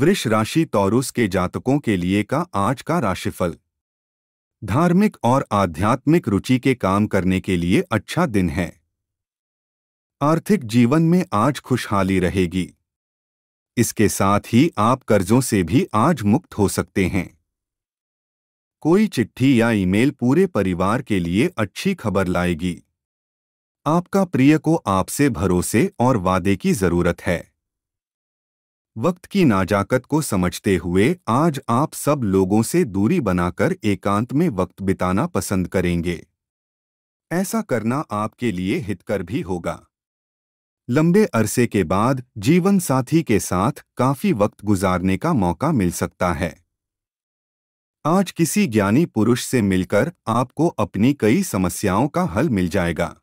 वृष राशि तौरुस के जातकों के लिए का आज का राशिफल धार्मिक और आध्यात्मिक रुचि के काम करने के लिए अच्छा दिन है आर्थिक जीवन में आज खुशहाली रहेगी इसके साथ ही आप कर्जों से भी आज मुक्त हो सकते हैं कोई चिट्ठी या ईमेल पूरे परिवार के लिए अच्छी खबर लाएगी आपका प्रिय को आपसे भरोसे और वादे की जरूरत है वक्त की नाजाकत को समझते हुए आज आप सब लोगों से दूरी बनाकर एकांत में वक्त बिताना पसंद करेंगे ऐसा करना आपके लिए हितकर भी होगा लंबे अरसे के बाद जीवन साथी के साथ काफी वक्त गुजारने का मौका मिल सकता है आज किसी ज्ञानी पुरुष से मिलकर आपको अपनी कई समस्याओं का हल मिल जाएगा